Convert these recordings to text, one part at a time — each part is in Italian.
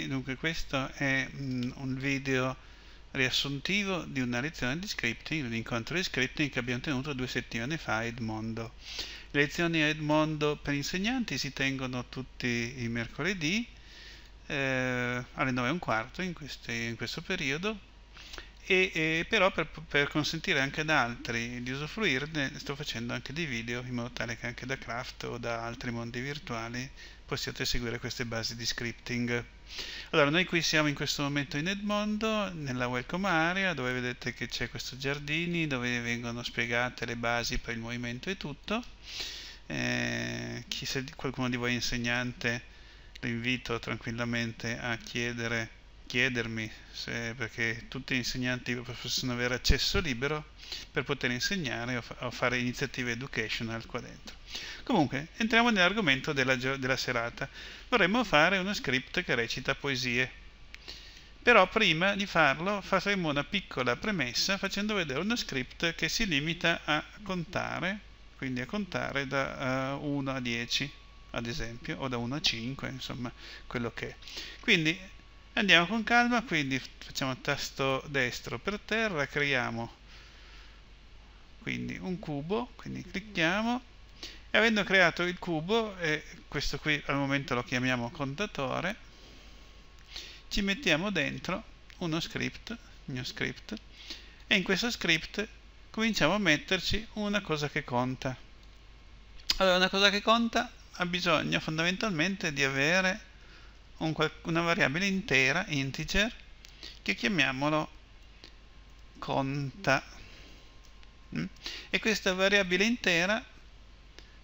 tutti, dunque questo è mh, un video riassuntivo di una lezione di scripting, un incontro di scripting che abbiamo tenuto due settimane fa a Edmondo. Le lezioni a Edmondo per insegnanti si tengono tutti i mercoledì eh, alle 9.15 in, questi, in questo periodo e, e però per, per, consentire anche ad altri di usufruirne sto facendo anche dei video in modo tale che anche da Craft o da altri mondi virtuali possiate seguire queste basi di scripting. Allora, noi qui siamo in questo momento in Edmondo, nella welcome area, dove vedete che c'è questo giardini, dove vengono spiegate le basi per il movimento e tutto. Eh, chi, se qualcuno di voi è insegnante, lo invito tranquillamente a chiedere, chiedermi, se, perché tutti gli insegnanti possono avere accesso libero per poter insegnare o, fa o fare iniziative educational qua dentro. Comunque, entriamo nell'argomento della, della serata. Vorremmo fare uno script che recita poesie. Però prima di farlo faremo una piccola premessa facendo vedere uno script che si limita a contare, quindi a contare da uh, eh, 1 a 10, ad esempio, o da 1 a 5, insomma, quello che è. Quindi andiamo con calma, quindi facciamo tasto destro per terra, creiamo quindi un cubo, quindi clicchiamo e avendo creato il cubo e questo qui al momento lo chiamiamo contatore ci mettiamo dentro uno script new script e in questo script cominciamo a metterci una cosa che conta allora una cosa che conta ha bisogno fondamentalmente di avere un, una variabile intera integer che chiamiamolo conta mm? e questa variabile intera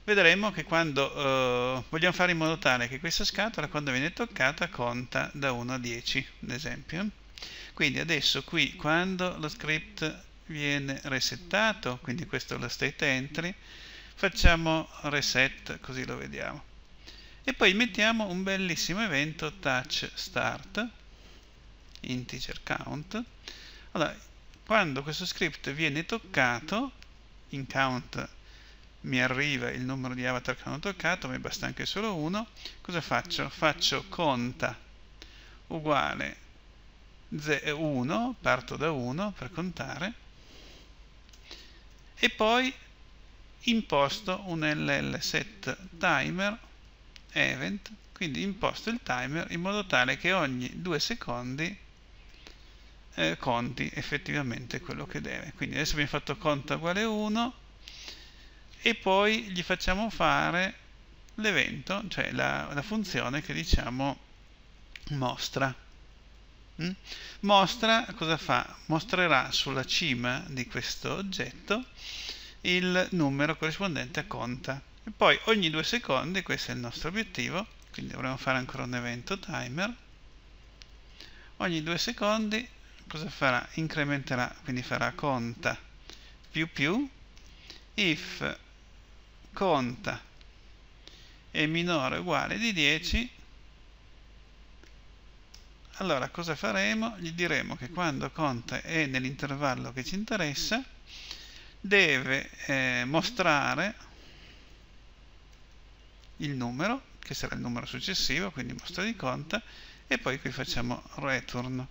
vedremo che quando eh, vogliamo fare in modo tale che questa scatola quando viene toccata conta da 1 a 10 ad esempio quindi adesso qui quando lo script viene resettato quindi questo è lo state entry facciamo reset così lo vediamo e poi mettiamo un bellissimo evento touch start integer count allora quando questo script viene toccato in count mi arriva il numero di avatar che hanno toccato, mi basta anche solo uno, cosa faccio? Faccio conta uguale 1, parto da 1 per contare, e poi imposto un LL set timer event, quindi imposto il timer in modo tale che ogni 2 secondi eh, conti effettivamente quello che deve. Quindi adesso abbiamo fatto conta uguale 1, e poi gli facciamo fare l'evento, cioè la, la, funzione che diciamo mostra. Mm? Mostra cosa fa? Mostrerà sulla cima di questo oggetto il numero corrispondente a conta. E poi ogni due secondi, questo è il nostro obiettivo, quindi dovremo fare ancora un evento timer, ogni due secondi cosa farà? Incrementerà, quindi farà conta più più if conta è minore o uguale di 10 allora cosa faremo? Gli diremo che quando conta è nell'intervallo che ci interessa deve eh, mostrare il numero che sarà il numero successivo quindi mostra di conta e poi qui facciamo return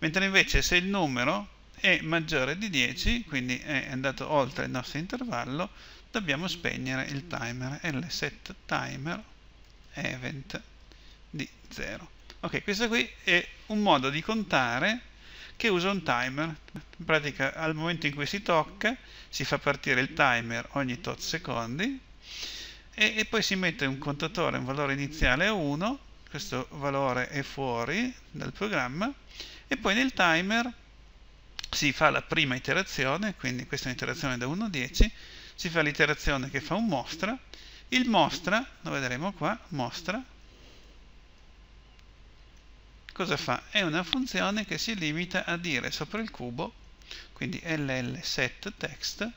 mentre invece se il numero è maggiore di 10 quindi è andato oltre il nostro intervallo dobbiamo spegnere il timer lset event di 0 ok questo qui è un modo di contare che usa un timer in pratica al momento in cui si tocca si fa partire il timer ogni tot secondi e, e poi si mette un contatore un valore iniziale a 1 questo valore è fuori dal programma e poi nel timer si fa la prima iterazione quindi questa è un'iterazione da 1 a 10 si fa l'iterazione che fa un mostra, il mostra, lo vedremo qua, mostra, cosa fa? È una funzione che si limita a dire sopra il cubo, quindi ll set text,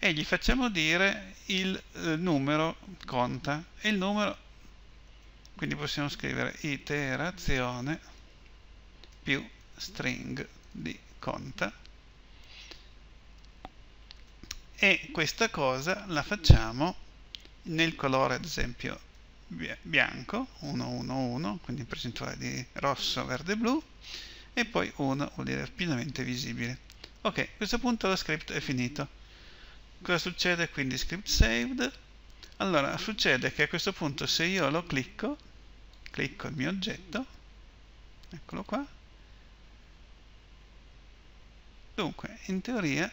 e gli facciamo dire il eh, numero conta, e il numero, quindi possiamo scrivere iterazione più string di conta, e questa cosa la facciamo nel colore ad esempio bianco 1 1 1 quindi in percentuale di rosso verde blu e poi 1 vuol dire pienamente visibile ok a questo punto lo script è finito cosa succede quindi script saved allora succede che a questo punto se io lo clicco clicco il mio oggetto eccolo qua dunque in teoria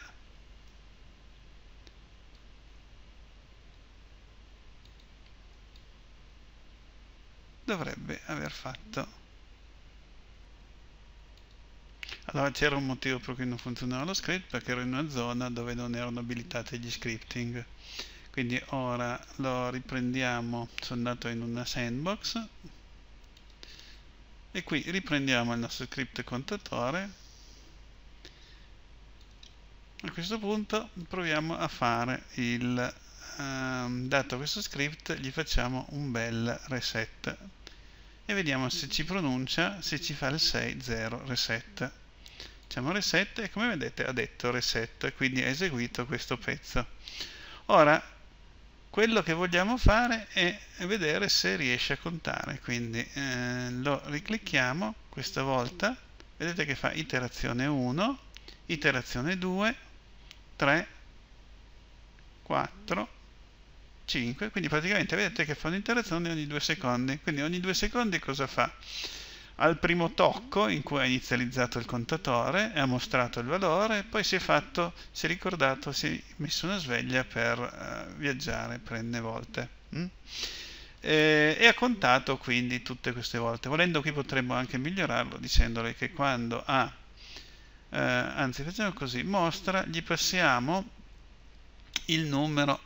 dovrebbe aver fatto allora c'era un motivo per cui non funzionava lo script perché ero in una zona dove non erano abilitati gli scripting quindi ora lo riprendiamo sono andato in una sandbox e qui riprendiamo il nostro script contatore a questo punto proviamo a fare il um, dato questo script gli facciamo un bel reset e vediamo se ci pronuncia, se ci fa il 6, 0, reset. Facciamo reset e come vedete ha detto reset, quindi ha eseguito questo pezzo. Ora, quello che vogliamo fare è vedere se riesce a contare, quindi eh, lo riclicchiamo questa volta, vedete che fa iterazione 1, iterazione 2, 3, 4, 5, quindi praticamente vedete che fa un'interazione ogni 2 secondi, quindi ogni 2 secondi cosa fa? Al primo tocco in cui ha inizializzato il contatore ha mostrato il valore, poi si è fatto, si è ricordato, si è messo una sveglia per uh, viaggiare prende volte. Mm? E, e ha contato quindi tutte queste volte. Volendo qui potremmo anche migliorarlo dicendole che quando ha Uh, anzi facciamo così mostra gli passiamo il numero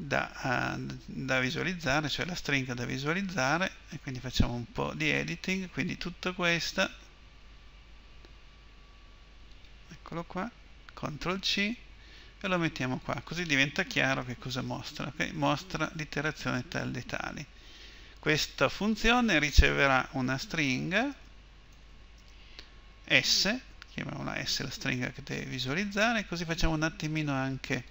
da, eh, da visualizzare, cioè la stringa da visualizzare, e quindi facciamo un po' di editing, quindi tutto questo, eccolo qua, CTRL C, e lo mettiamo qua, così diventa chiaro che cosa mostra, okay? mostra l'iterazione tal dei tali. Questa funzione riceverà una stringa S, chiamiamola S la stringa che deve visualizzare, così facciamo un attimino anche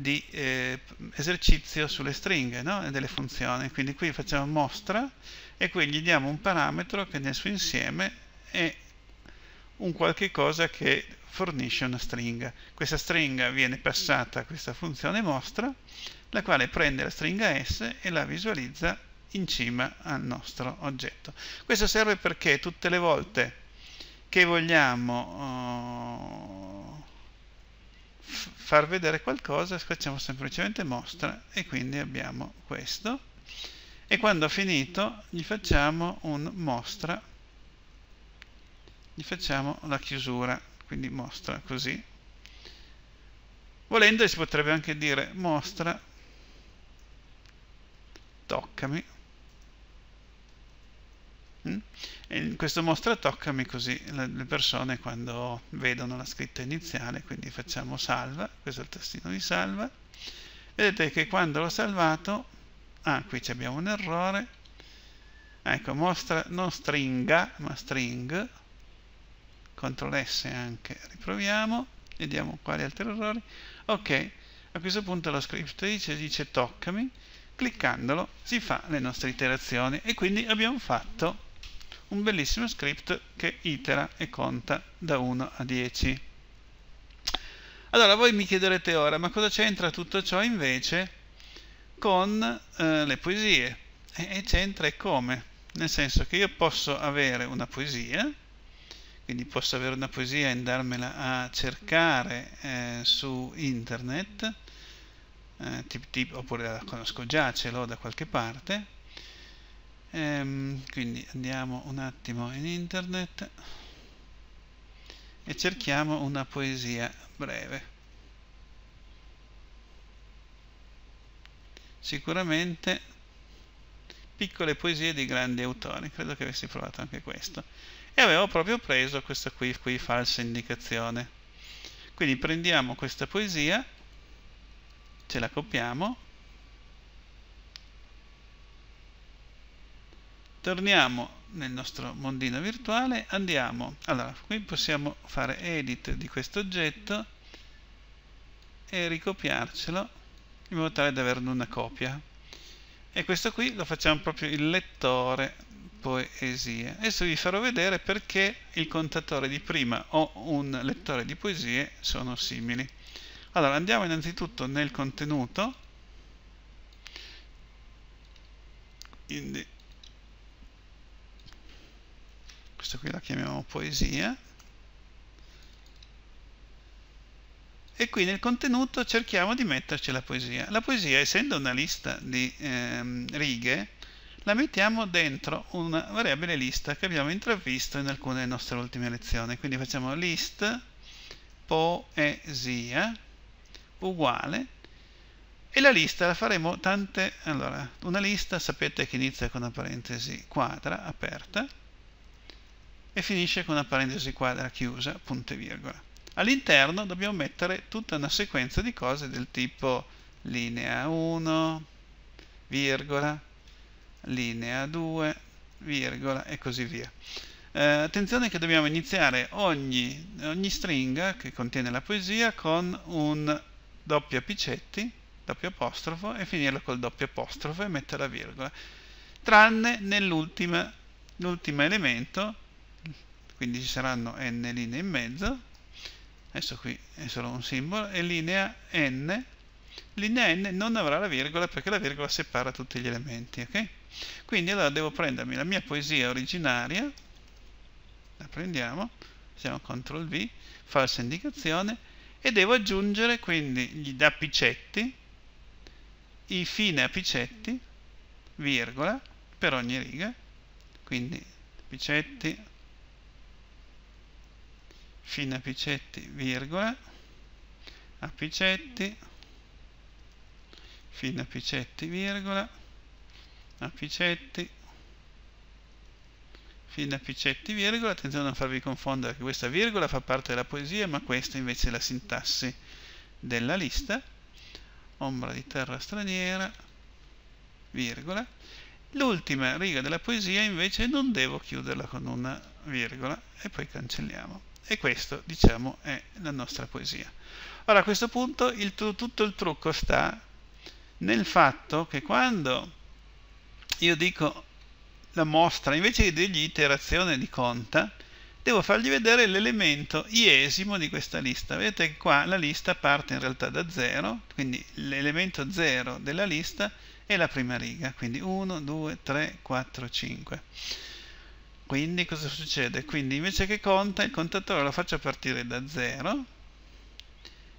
di eh, esercizio sulle stringhe no? delle funzioni. Quindi qui facciamo mostra e qui gli diamo un parametro che nel suo insieme è un qualche cosa che fornisce una stringa. Questa stringa viene passata a questa funzione mostra, la quale prende la stringa S e la visualizza in cima al nostro oggetto. Questo serve perché tutte le volte che vogliamo... Oh, far vedere qualcosa facciamo semplicemente mostra e quindi abbiamo questo e quando ha finito gli facciamo un mostra gli facciamo la chiusura quindi mostra così volendo si potrebbe anche dire mostra toccami Mm? E in questo mostra toccami così le persone quando vedono la scritta iniziale, quindi facciamo salva, questo è il tastino di salva. Vedete che quando l'ho salvato, ah qui abbiamo un errore, ecco mostra non stringa ma string, CTRL S anche, riproviamo, vediamo quali altri errori, ok, a questo punto la scriptrice dice toccami, cliccandolo si fa le nostre iterazioni e quindi abbiamo fatto un bellissimo script che itera e conta da 1 a 10. Allora voi mi chiederete ora, ma cosa c'entra tutto ciò invece con eh, le poesie? E, e c'entra e come? Nel senso che io posso avere una poesia, quindi posso avere una poesia e andarmela a cercare eh, su internet, eh, tip tip, oppure la conosco già, ce l'ho da qualche parte, ehm, quindi andiamo un attimo in internet e cerchiamo una poesia breve sicuramente piccole poesie di grandi autori credo che avessi provato anche questo e avevo proprio preso questa qui, qui falsa indicazione quindi prendiamo questa poesia ce la copiamo torniamo nel nostro mondino virtuale andiamo allora qui possiamo fare edit di questo oggetto e ricopiarcelo in modo tale da averne una copia e questo qui lo facciamo proprio il lettore poesie adesso vi farò vedere perché il contatore di prima o un lettore di poesie sono simili allora andiamo innanzitutto nel contenuto quindi questa qui la chiamiamo poesia e qui nel contenuto cerchiamo di metterci la poesia la poesia essendo una lista di ehm, righe la mettiamo dentro una variabile lista che abbiamo intravisto in alcune delle nostre ultime lezioni quindi facciamo list poesia uguale e la lista la faremo tante allora una lista sapete che inizia con una parentesi quadra aperta e finisce con una parentesi quadra chiusa, punto e virgola. All'interno dobbiamo mettere tutta una sequenza di cose del tipo linea 1, virgola, linea 2, virgola e così via. Eh, attenzione che dobbiamo iniziare ogni, ogni stringa che contiene la poesia con un doppio apicetti, doppio apostrofo e finirla col doppio apostrofo e mettere la virgola, tranne nell'ultimo elemento quindi ci saranno n linee in mezzo adesso qui è solo un simbolo e linea n linea n non avrà la virgola perché la virgola separa tutti gli elementi ok quindi allora devo prendermi la mia poesia originaria la prendiamo facciamo CTRL V falsa indicazione e devo aggiungere quindi gli apicetti i fine apicetti virgola per ogni riga quindi apicetti fino a virgola a picetti fino a virgola a picetti fino a virgola attenzione a non farvi confondere che questa virgola fa parte della poesia ma questa invece è la sintassi della lista ombra di terra straniera virgola l'ultima riga della poesia invece non devo chiuderla con una virgola e poi cancelliamo e questo, diciamo, è la nostra poesia. Ora, a questo punto, il tutto il trucco sta nel fatto che quando io dico la mostra, invece di dirgli iterazione di conta, devo fargli vedere l'elemento iesimo di questa lista. Vedete che qua la lista parte in realtà da 0, quindi l'elemento 0 della lista è la prima riga, quindi 1, 2, 3, 4, 5. Quindi cosa succede? Quindi invece che conta il contatore lo faccio partire da 0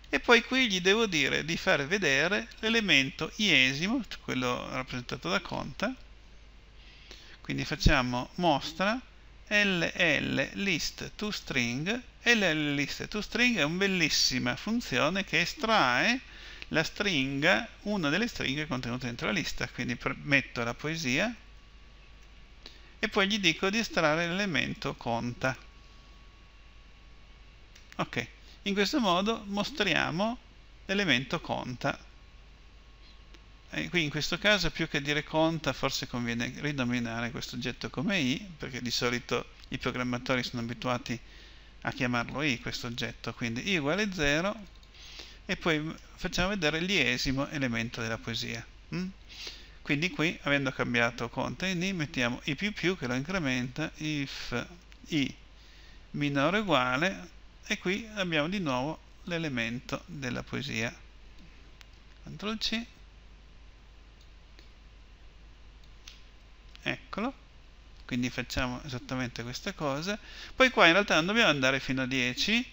e poi qui gli devo dire di far vedere l'elemento iesimo, quello rappresentato da conta. Quindi facciamo mostra ll list to string ll list to string è una bellissima funzione che estrae la stringa, una delle stringhe contenute dentro la lista, quindi metto la poesia e poi gli dico di estrarre l'elemento conta. Ok, in questo modo mostriamo l'elemento conta. E eh, qui in questo caso più che dire conta forse conviene rinominare questo oggetto come i, perché di solito i programmatori sono abituati a chiamarlo i questo oggetto, quindi i uguale 0 e poi facciamo vedere l'iesimo elemento della poesia. Mm? quindi qui avendo cambiato conta in i mettiamo i più più che lo incrementa if i minore o uguale e qui abbiamo di nuovo l'elemento della poesia ctrl c eccolo quindi facciamo esattamente questa cosa poi qua in realtà non dobbiamo andare fino a 10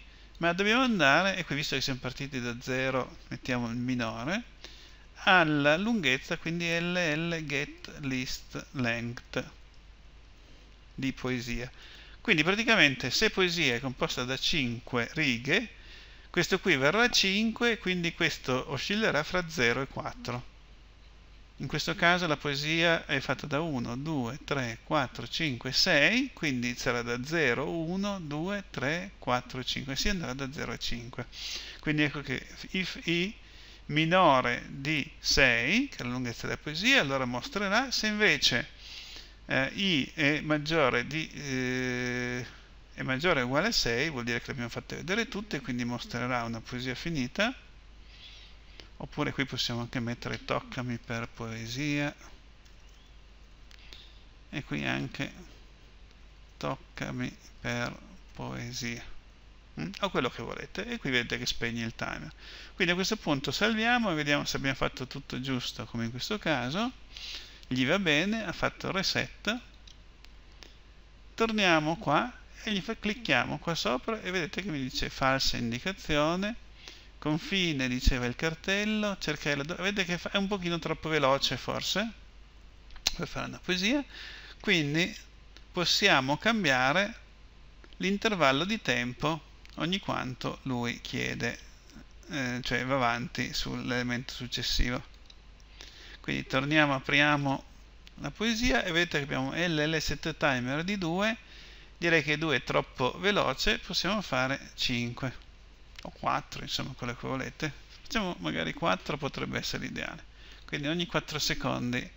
ma dobbiamo andare e qui visto che siamo partiti da 0 mettiamo il minore alla lunghezza, quindi ll get list length di poesia. Quindi praticamente se poesia è composta da 5 righe, questo qui verrà 5, quindi questo oscillerà fra 0 e 4. In questo caso la poesia è fatta da 1, 2, 3, 4, 5, 6, quindi sarà da 0, 1, 2, 3, 4, 5, si andrà da 0 a 5. Quindi ecco che if i minore di 6, che è la lunghezza della poesia, allora mostrerà, se invece eh, i è maggiore, di, eh, è maggiore o uguale a 6, vuol dire che le abbiamo fatte vedere tutte, quindi mostrerà una poesia finita, oppure qui possiamo anche mettere toccami per poesia, e qui anche toccami per poesia. Mm? o quello che volete e qui vedete che spegne il timer quindi a questo punto salviamo e vediamo se abbiamo fatto tutto giusto come in questo caso gli va bene, ha fatto reset torniamo qua e gli clicchiamo qua sopra e vedete che mi dice falsa indicazione confine diceva il cartello cercare la vedete che è un pochino troppo veloce forse per fare una poesia quindi possiamo cambiare l'intervallo di tempo ogni quanto lui chiede, eh, cioè va avanti sull'elemento successivo. Quindi torniamo, apriamo la poesia e vedete che abbiamo LL7 timer di 2, direi che 2 è troppo veloce, possiamo fare 5 o 4, insomma quello che volete. Facciamo magari 4, potrebbe essere l'ideale. Quindi ogni 4 secondi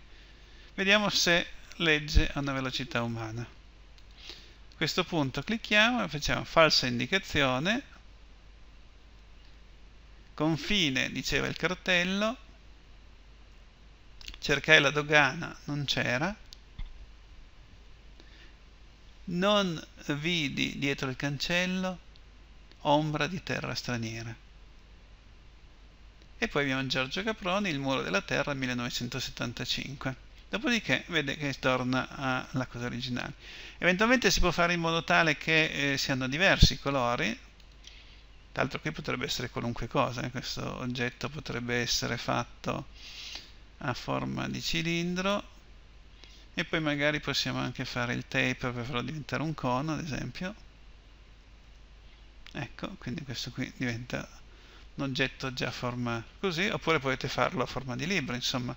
vediamo se legge a una velocità umana questo punto clicchiamo e facciamo falsa indicazione, confine diceva il cartello, cercai la dogana, non c'era, non vidi dietro il cancello ombra di terra straniera. E poi abbiamo Giorgio Caproni, Il muro della terra 1975 dopodiché vede che torna alla cosa originale. Eventualmente si può fare in modo tale che eh, siano diversi i colori, tra l'altro qui potrebbe essere qualunque cosa, eh? questo oggetto potrebbe essere fatto a forma di cilindro e poi magari possiamo anche fare il tape per farlo diventare un cono ad esempio ecco quindi questo qui diventa un oggetto già a forma così oppure potete farlo a forma di libro insomma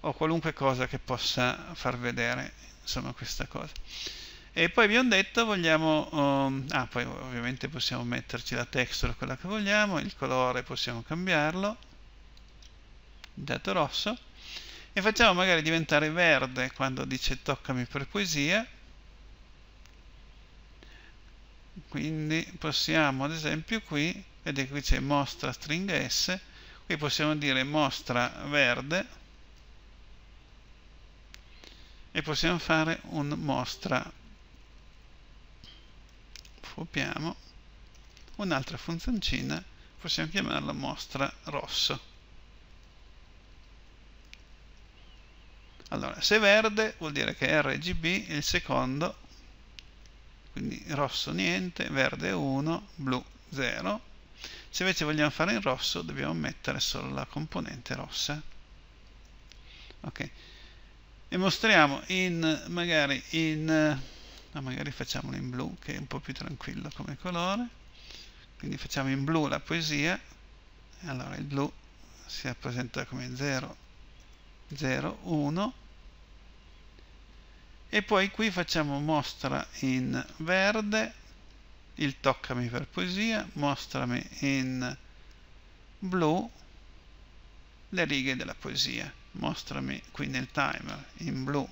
o qualunque cosa che possa far vedere insomma questa cosa e poi vi ho detto vogliamo um, ah poi ovviamente possiamo metterci la texture quella che vogliamo il colore possiamo cambiarlo dato rosso e facciamo magari diventare verde quando dice toccami per poesia quindi possiamo ad esempio qui vedete qui c'è mostra string s qui possiamo dire mostra verde e possiamo fare un mostra copiamo un'altra funzioncina possiamo chiamarla mostra rosso allora se verde vuol dire che RGB il secondo quindi rosso niente verde 1 blu 0 se invece vogliamo fare in rosso dobbiamo mettere solo la componente rossa ok e mostriamo in magari in eh, no, magari facciamolo in blu che è un po' più tranquillo come colore quindi facciamo in blu la poesia allora il blu si rappresenta come 0 0 1 e poi qui facciamo mostra in verde il toccami per poesia mostrami in blu le righe della poesia mostrami qui nel timer in blu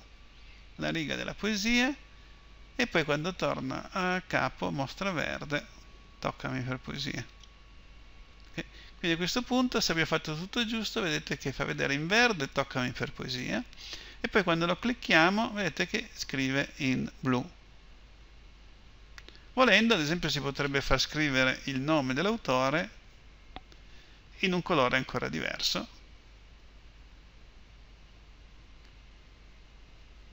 la riga della poesia e poi quando torna a capo mostra verde toccami per poesia okay. quindi a questo punto se abbiamo fatto tutto giusto vedete che fa vedere in verde toccami per poesia e poi quando lo clicchiamo vedete che scrive in blu volendo ad esempio si potrebbe far scrivere il nome dell'autore in un colore ancora diverso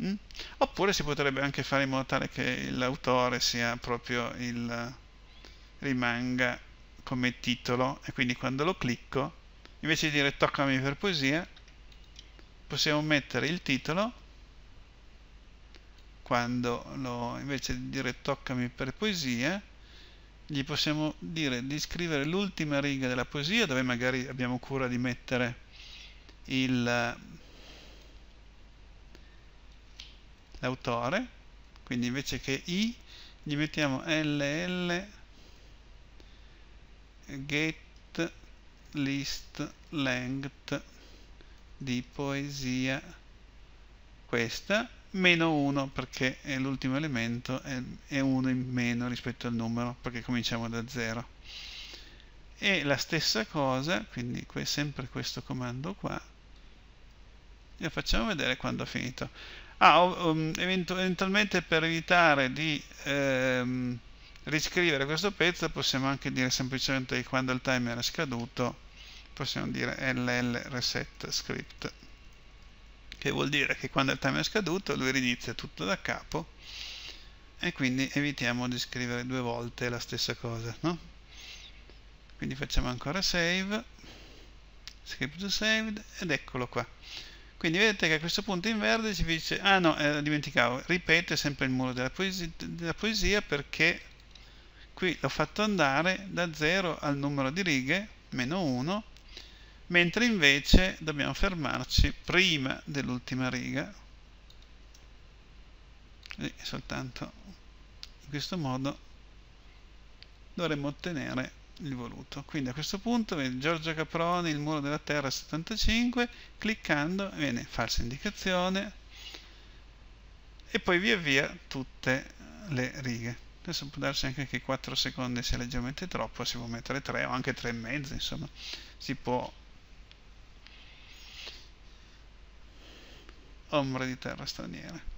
Mm? Oppure si potrebbe anche fare in modo tale che l'autore sia proprio il rimanga come titolo e quindi quando lo clicco invece di dire toccami per poesia possiamo mettere il titolo quando lo, invece di dire toccami per poesia gli possiamo dire di scrivere l'ultima riga della poesia dove magari abbiamo cura di mettere il l'autore quindi invece che i gli mettiamo ll get list length di poesia questa meno 1 perché è l'ultimo elemento è 1 in meno rispetto al numero perché cominciamo da 0 e la stessa cosa quindi sempre questo comando qua e facciamo vedere quando ha finito ah, um, eventualmente per evitare di ehm, riscrivere questo pezzo possiamo anche dire semplicemente che quando il timer è scaduto possiamo dire ll reset script che vuol dire che quando il timer è scaduto lui rinizia tutto da capo e quindi evitiamo di scrivere due volte la stessa cosa no? quindi facciamo ancora save script saved ed eccolo qua quindi vedete che a questo punto in verde ci dice ah no eh, dimenticavo ripete sempre il muro della poesia, della poesia perché qui l'ho fatto andare da 0 al numero di righe meno 1 mentre invece dobbiamo fermarci prima dell'ultima riga e soltanto in questo modo dovremmo ottenere il voluto. Quindi a questo punto vedi Giorgio Caproni, il muro della terra 75, cliccando viene falsa indicazione e poi via via tutte le righe. Adesso può darsi anche che 4 secondi sia leggermente troppo, si può mettere 3 o anche 3 e mezzo, insomma, si può ombre di terra straniere.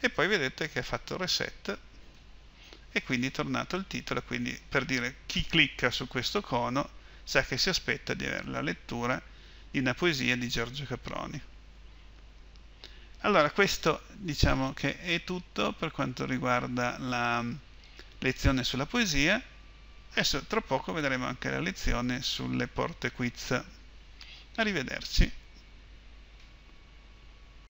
E poi vedete che ha fatto reset e quindi è tornato il titolo, quindi per dire chi clicca su questo cono sa che si aspetta di avere la lettura di una poesia di Giorgio Caproni. Allora, questo diciamo che è tutto per quanto riguarda la lezione sulla poesia. Adesso tra poco vedremo anche la lezione sulle porte quiz. Arrivederci.